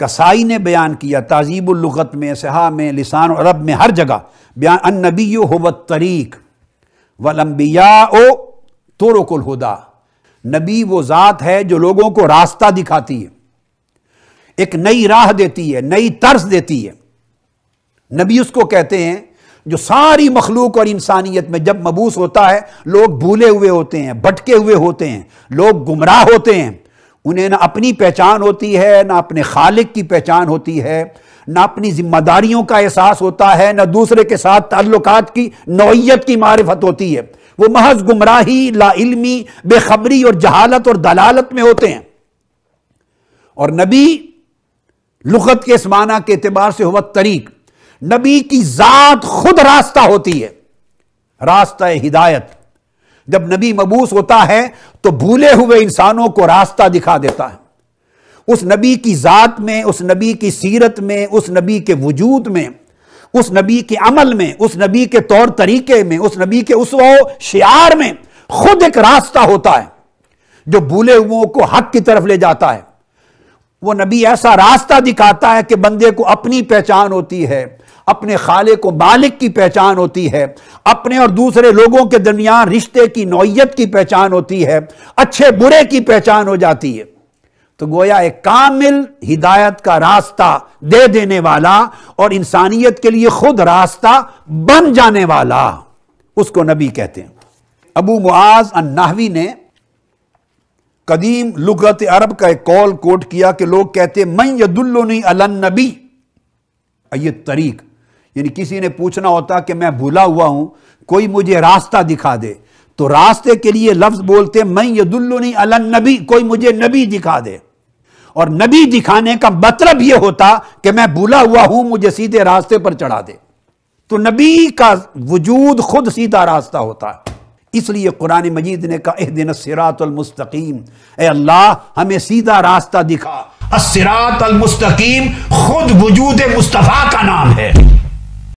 کسائی نے بیان کیا تہذیب اللغت میں سہا میں لسان عرب میں ہر جگہ بیان ان نبی و او الہدا نبی وہ ذات ہے جو لوگوں کو راستہ دکھاتی ہے ایک نئی راہ دیتی ہے نئی طرز دیتی ہے نبی اس کو کہتے ہیں جو ساری مخلوق اور انسانیت میں جب مبوس ہوتا ہے لوگ بھولے ہوئے ہوتے ہیں بھٹکے ہوئے ہوتے ہیں لوگ گمراہ ہوتے ہیں انہیں نہ اپنی پہچان ہوتی ہے نہ اپنے خالق کی پہچان ہوتی ہے نہ اپنی ذمہ داریوں کا احساس ہوتا ہے نہ دوسرے کے ساتھ تعلقات کی نوعیت کی معرفت ہوتی ہے وہ محض گمراہی لا علمی بے خبری اور جہالت اور دلالت میں ہوتے ہیں اور نبی لغت کے اس معنی کے اعتبار سے ہوا طریق نبی کی ذات خود راستہ ہوتی ہے راستہ ہدایت جب نبی مبوس ہوتا ہے تو بھولے ہوئے انسانوں کو راستہ دکھا دیتا ہے اس نبی کی ذات میں اس نبی کی سیرت میں اس نبی کے وجود میں اس نبی کے عمل میں اس نبی کے طور طریقے میں اس نبی کے اس و شعار میں خود ایک راستہ ہوتا ہے جو بھولے کو حق کی طرف لے جاتا ہے وہ نبی ایسا راستہ دکھاتا ہے کہ بندے کو اپنی پہچان ہوتی ہے اپنے خالے کو بالک کی پہچان ہوتی ہے اپنے اور دوسرے لوگوں کے درمیان رشتے کی نوعیت کی پہچان ہوتی ہے اچھے برے کی پہچان ہو جاتی ہے تو گویا ایک کامل ہدایت کا راستہ دے دینے والا اور انسانیت کے لیے خود راستہ بن جانے والا اس کو نبی کہتے ہیں ابو معاذ النحوی نے قدیم لغت عرب کا ایک کال کوٹ کیا کہ لوگ کہتے من یہ طریق یعنی کسی نے پوچھنا ہوتا کہ میں بھولا ہوا ہوں کوئی مجھے راستہ دکھا دے تو راستے کے لیے لفظ بولتے کوئی مجھے نبی دکھا دے اور نبی دکھانے کا مطلب یہ ہوتا کہ میں بھولا ہوا ہوں مجھے سیدھے راستے پر چڑھا دے تو نبی کا وجود خود سیدھا راستہ ہوتا ہے اس لیے قرآن مجید نے کہا اہدن دن المستقیم اے اللہ ہمیں سیدھا راستہ دکھا السراط المستقیم خود وجود مصطفیٰ کا نام ہے